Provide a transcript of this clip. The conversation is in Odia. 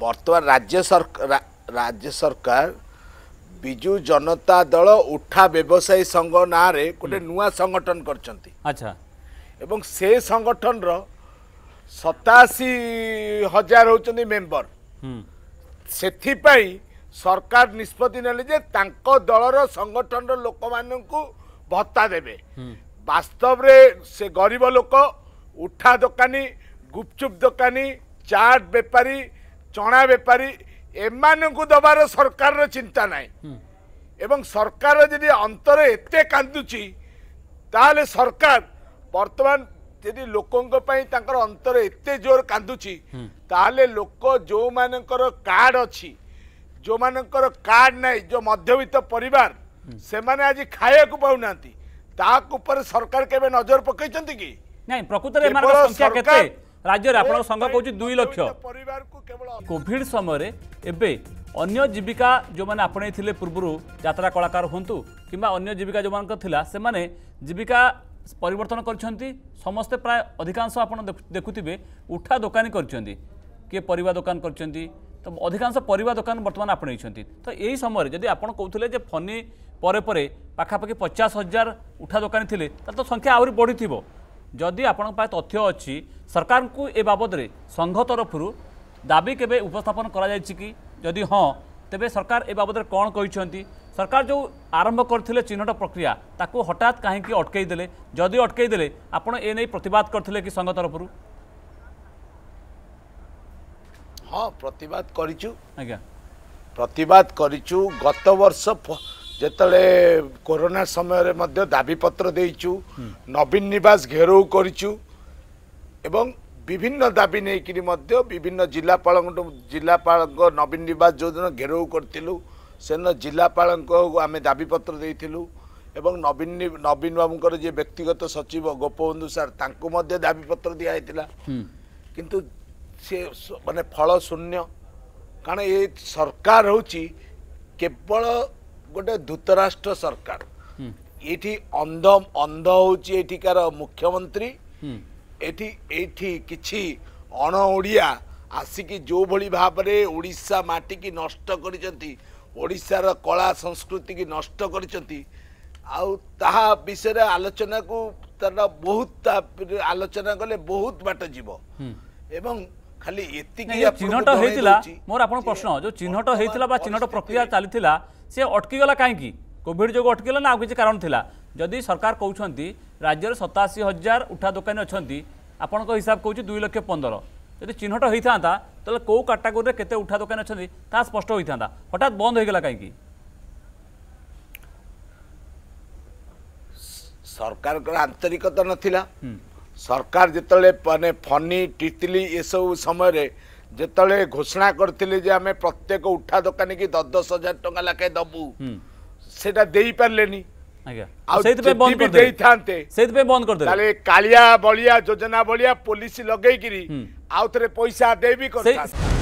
ବର୍ତ୍ତମାନ ରାଜ୍ୟ ସରକାର ରାଜ୍ୟ ସରକାର ବିଜୁ ଜନତା ଦଳ ଉଠା ବ୍ୟବସାୟୀ ସଂଘ ନାଁରେ ଗୋଟେ ନୂଆ ସଂଗଠନ କରିଛନ୍ତି ଆଚ୍ଛା ଏବଂ ସେ ସଂଗଠନର ସତାଅଶୀ ହଜାର ହେଉଛନ୍ତି ମେମ୍ବର ସେଥିପାଇଁ ସରକାର ନିଷ୍ପତ୍ତି ନେଲେ ଯେ ତାଙ୍କ ଦଳର ସଂଗଠନର ଲୋକମାନଙ୍କୁ ଭତ୍ତା ଦେବେ ବାସ୍ତବରେ ସେ ଗରିବ ଲୋକ ଉଠା ଦୋକାନୀ ଗୁପଚୁପ ଦୋକାନୀ ଚାଟ୍ ବେପାରୀ ଚଣା ବେପାରୀ ଏମାନଙ୍କୁ ଦେବାର ସରକାରର ଚିନ୍ତା ନାହିଁ ଏବଂ ସରକାର ଯଦି ଅନ୍ତର ଏତେ କାନ୍ଦୁଛି ତାହେଲେ ସରକାର ବର୍ତ୍ତମାନ ଯଦି ଲୋକଙ୍କ ପାଇଁ ତାଙ୍କର ଅନ୍ତର ଏତେ ଜୋର କାନ୍ଦୁଛି ତାହେଲେ ଲୋକ ଯେଉଁମାନଙ୍କର କାର୍ଡ ଅଛି ଯେଉଁମାନଙ୍କର କାର୍ଡ ନାହିଁ ଯେଉଁ ମଧ୍ୟବିତ୍ତ ପରିବାର ସେମାନେ ଆଜି ଖାଇବାକୁ ପାଉନାହାନ୍ତି ତାହା ଉପରେ ସରକାର କେବେ ନଜର ପକାଇଛନ୍ତି କି ନାଇଁ ପ୍ରକୃତରେ ଏମାନଙ୍କର ସଂଖ୍ୟା କେତେ ରାଜ୍ୟରେ ଆପଣଙ୍କ ସଂଘ କହୁଛି ଦୁଇ ଲକ୍ଷ କୋଭିଡ ସମୟରେ ଏବେ ଅନ୍ୟ ଜୀବିକା ଯେଉଁମାନେ ଆପଣେଇଥିଲେ ପୂର୍ବରୁ ଯାତ୍ରା କଳାକାର ହୁଅନ୍ତୁ କିମ୍ବା ଅନ୍ୟ ଜୀବିକା ଯେଉଁମାନଙ୍କ ଥିଲା ସେମାନେ ଜୀବିକା ପରିବର୍ତ୍ତନ କରିଛନ୍ତି ସମସ୍ତେ ପ୍ରାୟ ଅଧିକାଂଶ ଆପଣ ଦେଖୁଥିବେ ଉଠା ଦୋକାନୀ କରିଛନ୍ତି କିଏ ପରିବା ଦୋକାନ କରିଛନ୍ତି ତ ଅଧିକାଂଶ ପରିବା ଦୋକାନ ବର୍ତ୍ତମାନ ଆପଣେଇଛନ୍ତି ତ ଏହି ସମୟରେ ଯଦି ଆପଣ କହୁଥିଲେ ଯେ ଫନି ପରେ ପରେ ପାଖାପାଖି ପଚାଶ ହଜାର ଉଠା ଦୋକାନୀ ଥିଲେ ତାହେଲେ ତ ସଂଖ୍ୟା ଆହୁରି ବଢ଼ିଥିବ ଯଦି ଆପଣଙ୍କ ପାଖରେ ତଥ୍ୟ ଅଛି ସରକାରଙ୍କୁ ଏ ବାବଦରେ ସଂଘ ତରଫରୁ ଦାବି କେବେ ଉପସ୍ଥାପନ କରାଯାଇଛି କି ଯଦି ହଁ ତେବେ ସରକାର ଏ ବାବଦରେ କ'ଣ କହିଛନ୍ତି ସରକାର ଯେଉଁ ଆରମ୍ଭ କରିଥିଲେ ଚିହ୍ନଟ ପ୍ରକ୍ରିୟା ତାକୁ ହଠାତ୍ କାହିଁକି ଅଟକେଇ ଦେଲେ ଯଦି ଅଟକେଇ ଦେଲେ ଆପଣ ଏ ନେଇ ପ୍ରତିବାଦ କରିଥିଲେ କି ସଂଘ ତରଫରୁ ହଁ ପ୍ରତିବାଦ କରିଛୁ ଆଜ୍ଞା ପ୍ରତିବାଦ କରିଛୁ ଗତ ଯେତେବେଳେ କରୋନା ସମୟରେ ମଧ୍ୟ ଦାବିପତ୍ର ଦେଇଛୁ ନବୀନ ନିବାସ ଘେରଉ କରିଛୁ ଏବଂ ବିଭିନ୍ନ ଦାବି ନେଇକରି ମଧ୍ୟ ବିଭିନ୍ନ ଜିଲ୍ଲାପାଳଙ୍କଠୁ ଜିଲ୍ଲାପାଳଙ୍କ ନବୀନ ନିବାସ ଯେଉଁଦିନ ଘେରଉ କରିଥିଲୁ ସେଦିନ ଜିଲ୍ଲାପାଳଙ୍କ ଆମେ ଦାବିପତ୍ର ଦେଇଥିଲୁ ଏବଂ ନବୀନ ନବୀନ ବାବୁଙ୍କର ଯିଏ ବ୍ୟକ୍ତିଗତ ସଚିବ ଗୋପବନ୍ଧୁ ସାର୍ ତାଙ୍କୁ ମଧ୍ୟ ଦାବିପତ୍ର ଦିଆହେଇଥିଲା କିନ୍ତୁ ସେ ମାନେ ଫଳ ଶୂନ୍ୟ କାରଣ ଏ ସରକାର ହେଉଛି କେବଳ ଗୋଟେ ଧୂତରାଷ୍ଟ୍ର ସରକାର ଏଠି ଅନ୍ଧ ଅନ୍ଧ ହେଉଛି ଏଠିକାର ମୁଖ୍ୟମନ୍ତ୍ରୀ ଏଠି ଏଇଠି କିଛି ଅଣ ଓଡ଼ିଆ ଆସିକି ଯେଉଁଭଳି ଭାବରେ ଓଡ଼ିଶା ମାଟିକି ନଷ୍ଟ କରିଛନ୍ତି ଓଡ଼ିଶାର କଳା ସଂସ୍କୃତିକି ନଷ୍ଟ କରିଛନ୍ତି ଆଉ ତାହା ବିଷୟରେ ଆଲୋଚନାକୁ ତାର ବହୁତ ତା ଆଲୋଚନା କଲେ ବହୁତ ବାଟ ଯିବ ଏବଂ ଖାଲି ଏତିକି ଚିହ୍ନଟ ହେଇଥିଲା ମୋର ଆପଣ ପ୍ରଶ୍ନ ଯୋଉ ଚିହ୍ନଟ ହେଇଥିଲା ବା ଚିହ୍ନଟ ପ୍ରକ୍ରିୟା ଚାଲିଥିଲା ସେ ଅଟକିଗଲା କାହିଁକି କୋଭିଡ ଯୋଗୁଁ ଅଟକିଗଲା ନା ଆଉ କିଛି କାରଣ ଥିଲା ଯଦି ସରକାର କହୁଛନ୍ତି ରାଜ୍ୟରେ ସତାଅଶୀ ହଜାର ଉଠା ଦୋକାନୀ ଅଛନ୍ତି ଆପଣଙ୍କ ହିସାବ କହୁଛି ଦୁଇ ଲକ୍ଷ ପନ୍ଦର ଯଦି ଚିହ୍ନଟ ହେଇଥାନ୍ତା ତାହେଲେ କେଉଁ କାଟାଗୋରୀରେ କେତେ ଉଠା ଦୋକାନୀ ଅଛନ୍ତି ତାହା ସ୍ପଷ୍ଟ ହୋଇଥାନ୍ତା ହଠାତ୍ ବନ୍ଦ ହେଇଗଲା କାହିଁକି ସରକାରଙ୍କର ଆନ୍ତରିକତା ନଥିଲା ସରକାର ଯେତେବେଳେ ମାନେ ଫନି ଟିତିଲି ଏସବୁ ସମୟରେ ଯେତେବେଳେ ଘୋଷଣା କରିଥିଲେ ଯେ ଆମେ ପ୍ରତ୍ୟେକ ଉଠା ଦୋକାନୀକି ଦଶ ଦଶ ହଜାର ଟଙ୍କା ଲେଖାଏଁ ଦେବୁ ସେଇଟା ଦେଇପାରିଲେନି କାଳିଆ ବଳିଆ ଯୋଜନା ବଳିଆ ପୋଲିସ ଲଗେଇକିରି ଆଉ ଥରେ ପଇସା ଦେବି